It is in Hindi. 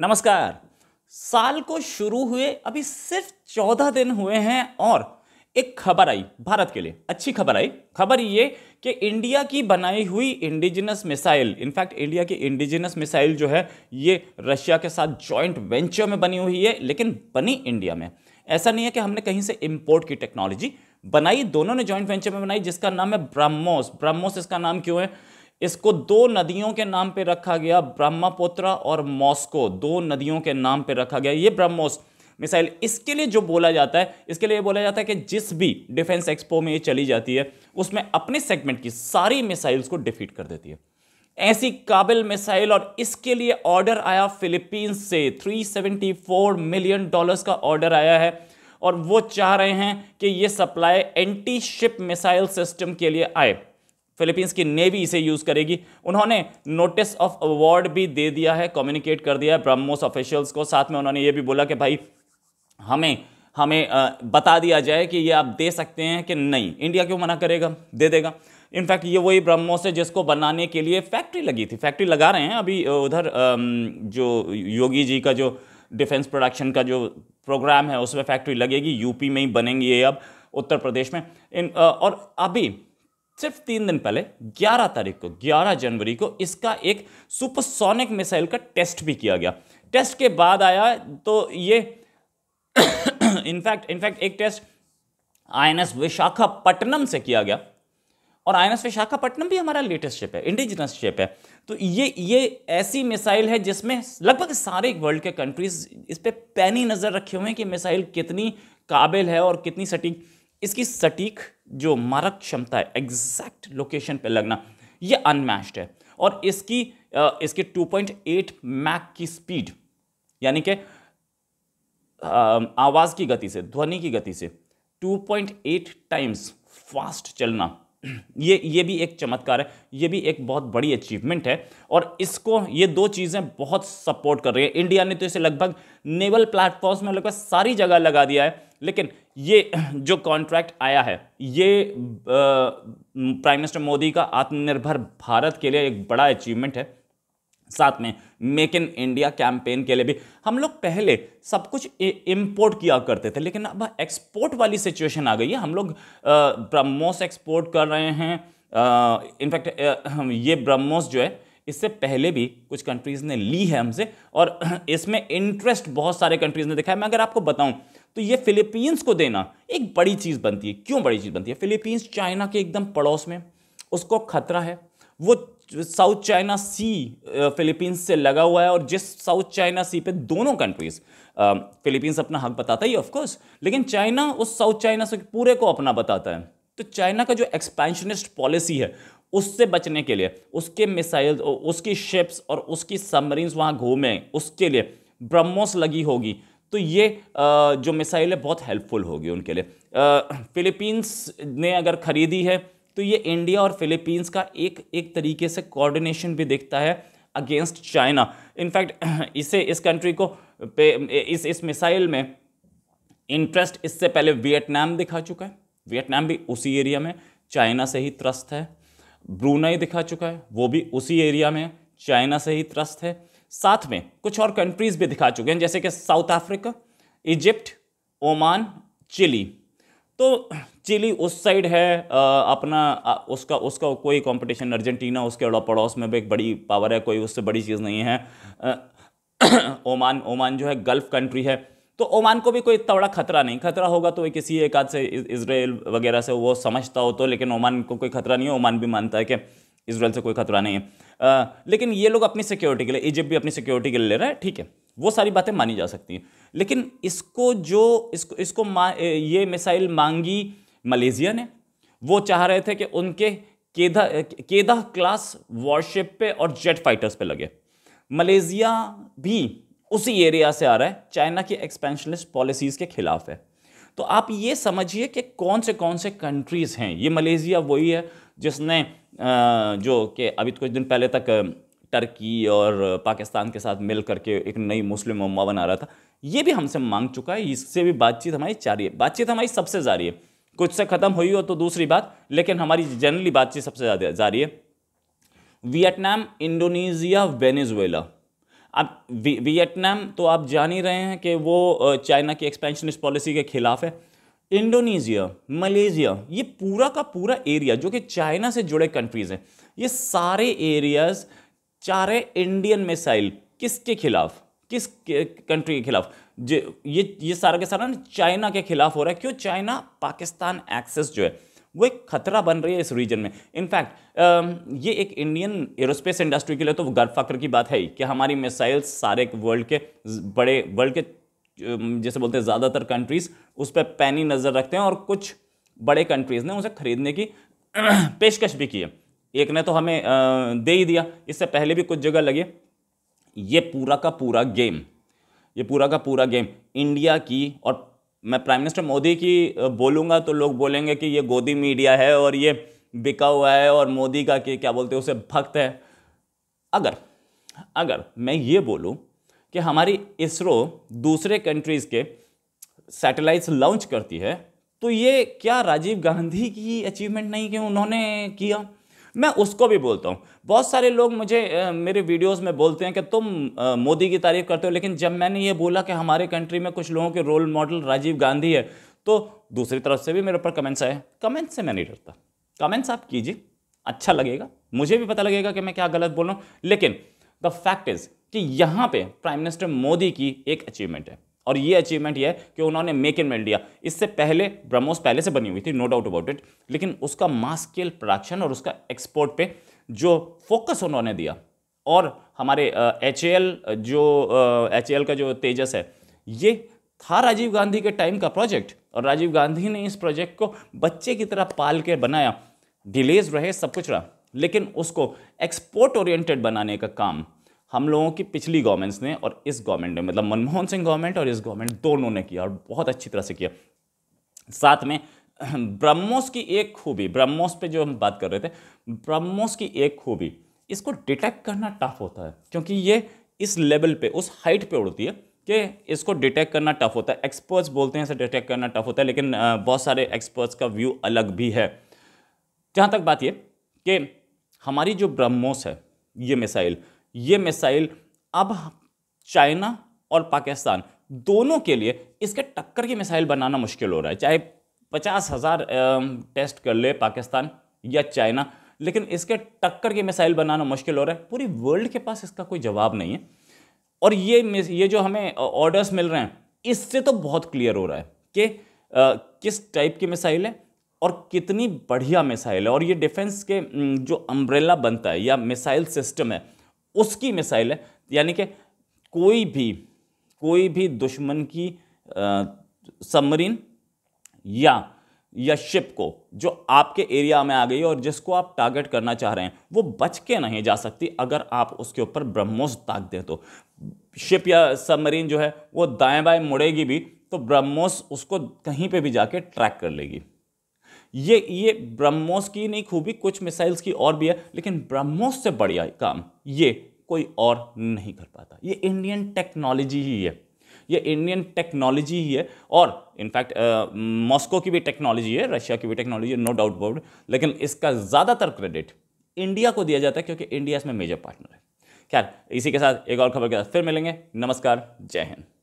नमस्कार साल को शुरू हुए अभी सिर्फ चौदह दिन हुए हैं और एक खबर आई भारत के लिए अच्छी खबर आई खबर ये कि इंडिया की बनाई हुई इंडिजिनस मिसाइल इनफैक्ट इंडिया की इंडिजिनस मिसाइल जो है ये रशिया के साथ जॉइंट वेंचर में बनी हुई है लेकिन बनी इंडिया में ऐसा नहीं है कि हमने कहीं से इंपोर्ट की टेक्नोलॉजी बनाई दोनों ने जॉइंट वेंचर में बनाई जिसका नाम है ब्रह्मोस ब्रह्मोस इसका नाम क्यों है इसको दो नदियों के नाम पे रखा गया ब्रह्मपुत्र और मॉस्को दो नदियों के नाम पे रखा गया ये ब्रह्मोस मिसाइल इसके लिए जो बोला जाता है इसके लिए बोला जाता है कि जिस भी डिफेंस एक्सपो में ये चली जाती है उसमें अपने सेगमेंट की सारी मिसाइल्स को डिफीट कर देती है ऐसी काबिल मिसाइल और इसके लिए ऑर्डर आया फिलीपींस से 374 मिलियन डॉलर्स का ऑर्डर आया है और वो चाह रहे हैं कि ये supply anti ship missile system के लिए आए फिलीपींस की नेवी इसे यूज़ करेगी उन्होंने नोटिस ऑफ अवार्ड भी दे दिया है कम्युनिकेट कर दिया है ब्रह्मोस ऑफिशियल्स को साथ में उन्होंने ये भी बोला कि भाई हमें हमें बता दिया जाए कि ये आप दे सकते हैं कि नहीं इंडिया क्यों मना करेगा दे देगा इनफैक्ट ये वही ब्रह्मोस है जिसको बनाने के लिए फैक्ट्री लगी थी फैक्ट्री लगा रहे हैं अभी उधर जो योगी जी का जो डिफेंस प्रोडक्शन का जो प्रोग्राम है उसमें फैक्ट्री लगेगी यूपी में ही बनेंगी ये अब उत्तर प्रदेश में इन और अभी सिर्फ तीन दिन पहले 11 तारीख को 11 जनवरी को इसका एक सुपरसोनिक मिसाइल का टेस्ट भी किया गया टेस्ट के बाद आया तो ये इनफैक्ट इनफैक्ट एक टेस्ट एस विशाखापट्टनम से किया गया और आई एन एस विशाखापट्टनम भी हमारा लेटेस्ट शिप है इंडिजिनस शिप है तो ये ये ऐसी मिसाइल है जिसमें लगभग सारे वर्ल्ड के कंट्रीज इस पर पैनी नज़र रखे हुए हैं कि मिसाइल कितनी काबिल है और कितनी सटीक इसकी सटीक जो मारक क्षमता है एग्जैक्ट लोकेशन पे लगना ये अनमैच्ड है और इसकी इसके 2.8 मैक की स्पीड यानी कि आवाज़ की गति से ध्वनि की गति से 2.8 टाइम्स फास्ट चलना ये ये भी एक चमत्कार है ये भी एक बहुत बड़ी अचीवमेंट है और इसको ये दो चीज़ें बहुत सपोर्ट कर रही है इंडिया ने तो इसे लगभग नेवल प्लेटफॉर्म्स में लगभग सारी जगह लगा दिया है लेकिन ये जो कॉन्ट्रैक्ट आया है ये प्राइम मिनिस्टर मोदी का आत्मनिर्भर भारत के लिए एक बड़ा अचीवमेंट है साथ में मेक इन इंडिया कैंपेन के लिए भी हम लोग पहले सब कुछ इंपोर्ट किया करते थे लेकिन अब एक्सपोर्ट वाली सिचुएशन आ गई है हम लोग ब्रह्मोस एक्सपोर्ट कर रहे हैं इनफैक्ट ये ब्रह्मोस जो है इससे पहले भी कुछ कंट्रीज़ ने ली है हमसे और इसमें इंटरेस्ट बहुत सारे कंट्रीज़ ने दिखाया मैं अगर आपको बताऊं तो ये फिलीपींस को देना एक बड़ी चीज़ बनती है क्यों बड़ी चीज़ बनती है फिलीपींस चाइना के एकदम पड़ोस में उसको खतरा है वो साउथ चाइना सी फिलीपींस से लगा हुआ है और जिस साउथ चाइना सी पे दोनों कंट्रीज फिलीपींस अपना हक बताता ही ऑफकोर्स लेकिन चाइना उस साउथ चाइना से पूरे को अपना बताता है तो चाइना का जो एक्सपेंशनिस्ट पॉलिसी है उससे बचने के लिए उसके मिसाइल उसकी शिप्स और उसकी सबमरीन्स वहाँ घूमें उसके लिए ब्रह्मोस लगी होगी तो ये जो मिसाइल है बहुत हेल्पफुल होगी उनके लिए फिलीपींस ने अगर ख़रीदी है तो ये इंडिया और फिलीपींस का एक एक तरीके से कोऑर्डिनेशन भी दिखता है अगेंस्ट चाइना इनफैक्ट इसे इस कंट्री को पे इस इस मिसाइल में इंटरेस्ट इससे पहले वियतनाम दिखा चुका है वियतनाम भी उसी एरिया में चाइना से ही त्रस्त है ब्रूनाई दिखा चुका है वो भी उसी एरिया में चाइना से ही त्रस्त है साथ में कुछ और कंट्रीज भी दिखा चुके हैं जैसे कि South Africa Egypt Oman Chile तो चिली उस साइड है अपना उसका उसका कोई कंपटीशन अर्जेंटीना उसके अड़ा पड़ोस में भी एक बड़ी पावर है कोई उससे बड़ी चीज़ नहीं है ओमान ओमान जो है गल्फ़ कंट्री है तो ओमान को भी कोई इतना बड़ा खतरा नहीं खतरा होगा तो किसी एक आध से इसराइल वगैरह से वो समझता हो तो लेकिन ओमान को कोई खतरा नहीं है ओमान भी मानता है कि इसराइल से कोई खतरा नहीं है आ, लेकिन ये लोग अपनी सिक्योरिटी के लिए इजिप्ट भी अपनी सिक्योरिटी के लिए ले रहा है ठीक है वो सारी बातें मानी जा सकती हैं लेकिन इसको जो इसको इसको ये मिसाइल मांगी मलेशिया ने वो चाह रहे थे कि उनके केदा केदा क्लास वॉरशिप पे और जेट फाइटर्स पे लगे मलेशिया भी उसी एरिया से आ रहा है चाइना की एक्सपेंशनिस्ट पॉलिसीज़ के खिलाफ है तो आप ये समझिए कि कौन से कौन से कंट्रीज़ हैं ये मलेशिया वही है जिसने जो कि अभी कुछ दिन पहले तक टर्की और पाकिस्तान के साथ मिल करके एक नई मुस्लिम उम्मा बना रहा था ये भी हमसे मांग चुका है इससे भी बातचीत हमारी जारी है बातचीत हमारी सबसे जारी है कुछ से ख़त्म हुई हो तो दूसरी बात लेकिन हमारी जनरली बातचीत सबसे ज़्यादा जारी है वियतनाम इंडोनेशिया वेनेजुएला अब वियतनाम तो आप जान ही रहे हैं कि वो चाइना की एक्सपेंशनिस्ट पॉलिसी के खिलाफ है इंडोनेशिया मलेशिया ये पूरा का पूरा एरिया जो कि चाइना से जुड़े कंट्रीज़ हैं ये सारे एरियाज चारे इंडियन मिसाइल किसके खिलाफ किस कंट्री के खिलाफ ये ये सारा के सारा चाइना के खिलाफ हो रहा है क्यों चाइना पाकिस्तान एक्सेस जो है वो एक खतरा बन रही है इस रीजन में इनफैक्ट um, ये एक इंडियन एरोस्पेस इंडस्ट्री के लिए तो वो गर्व फख्र की बात है ही कि हमारी मिसाइल्स सारे वर्ल्ड के बड़े वर्ल्ड के um, जैसे बोलते हैं ज़्यादातर कंट्रीज़ उस पर पैनी नज़र रखते हैं और कुछ बड़े कंट्रीज़ ने उसे ख़रीदने की पेशकश भी की है एक ने तो हमें uh, दे ही दिया इससे पहले भी कुछ जगह लगी ये पूरा का पूरा गेम ये पूरा का पूरा गेम इंडिया की और मैं प्राइम मिनिस्टर मोदी की बोलूँगा तो लोग बोलेंगे कि ये गोदी मीडिया है और ये बिका हुआ है और मोदी का कि क्या बोलते हैं उसे भक्त है अगर अगर मैं ये बोलूँ कि हमारी इसरो दूसरे कंट्रीज़ के सैटेलाइट्स लॉन्च करती है तो ये क्या राजीव गांधी की अचीवमेंट नहीं कि उन्होंने किया मैं उसको भी बोलता हूँ बहुत सारे लोग मुझे मेरे वीडियोस में बोलते हैं कि तुम मोदी की तारीफ़ करते हो लेकिन जब मैंने ये बोला कि हमारे कंट्री में कुछ लोगों के रोल मॉडल राजीव गांधी है तो दूसरी तरफ से भी मेरे ऊपर कमेंट्स आए कमेंट्स से मैं नहीं डरता कमेंट्स आप कीजिए अच्छा लगेगा मुझे भी पता लगेगा कि मैं क्या गलत बोल रहा हूँ लेकिन द फैक्ट इज़ कि यहाँ पे प्राइम मिनिस्टर मोदी की एक अचीवमेंट है और ये अचीवमेंट ये है कि उन्होंने मेक इन इंडिया इससे पहले ब्रह्मोस पहले से बनी हुई थी नो डाउट अबाउट इट लेकिन उसका मास स्केल प्रोडक्शन और उसका एक्सपोर्ट पे जो फोकस उन्होंने दिया और हमारे एच जो एच का जो तेजस है ये था राजीव गांधी के टाइम का प्रोजेक्ट और राजीव गांधी ने इस प्रोजेक्ट को बच्चे की तरह पाल के बनाया डिलेज रहे सब कुछ रहा लेकिन उसको एक्सपोर्ट ओरिएंटेड बनाने का काम हम लोगों की पिछली गवर्नमेंट्स ने और इस गवर्नमेंट ने मतलब मनमोहन सिंह गवर्नमेंट और इस गवर्नमेंट दोनों ने किया और बहुत अच्छी तरह से किया साथ में ब्रह्मोस की एक खूबी ब्रह्मोस पे जो हम बात कर रहे थे ब्रह्मोस की एक खूबी इसको डिटेक्ट करना टफ होता है क्योंकि ये इस लेवल पे उस हाइट पे उड़ती है कि इसको डिटेक्ट करना टफ होता है एक्सपर्ट्स बोलते हैं इसे डिटेक्ट करना टफ होता है लेकिन बहुत सारे एक्सपर्ट्स का व्यू अलग भी है जहाँ तक बात ये कि हमारी जो ब्रह्मोस है ये मिसाइल ये मिसाइल अब चाइना और पाकिस्तान दोनों के लिए इसके टक्कर की मिसाइल बनाना मुश्किल हो रहा है चाहे पचास हज़ार टेस्ट कर ले पाकिस्तान या चाइना लेकिन इसके टक्कर की मिसाइल बनाना मुश्किल हो रहा है पूरी वर्ल्ड के पास इसका कोई जवाब नहीं है और ये ये जो हमें ऑर्डर्स मिल रहे हैं इससे तो बहुत क्लियर हो रहा है कि किस टाइप की मिसाइल है और कितनी बढ़िया मिसाइल है और ये डिफेंस के जो अम्ब्रेला बनता है या मिसाइल सिस्टम है उसकी मिसाइल है यानी कि कोई भी कोई भी दुश्मन की सबमरीन या या शिप को जो आपके एरिया में आ गई और जिसको आप टारगेट करना चाह रहे हैं वो बच के नहीं जा सकती अगर आप उसके ऊपर ब्रह्मोस ताक दें तो शिप या सबमरीन जो है वो दाएं बाएं मुड़ेगी भी तो ब्रह्मोस उसको कहीं पे भी जाके ट्रैक कर लेगी ये ये ब्रह्मोस की नहीं खूबी कुछ मिसाइल्स की और भी है लेकिन ब्रह्मोस से बढ़िया काम ये कोई और नहीं कर पाता ये इंडियन टेक्नोलॉजी ही है ये इंडियन टेक्नोलॉजी ही है और इनफैक्ट मॉस्को की भी टेक्नोलॉजी है रशिया की भी टेक्नोलॉजी है नो डाउट अबाउट लेकिन इसका ज़्यादातर क्रेडिट इंडिया को दिया जाता है क्योंकि इंडिया इसमें मेजर पार्टनर है खैर इसी के साथ एक और खबर के साथ फिर मिलेंगे नमस्कार जय हिंद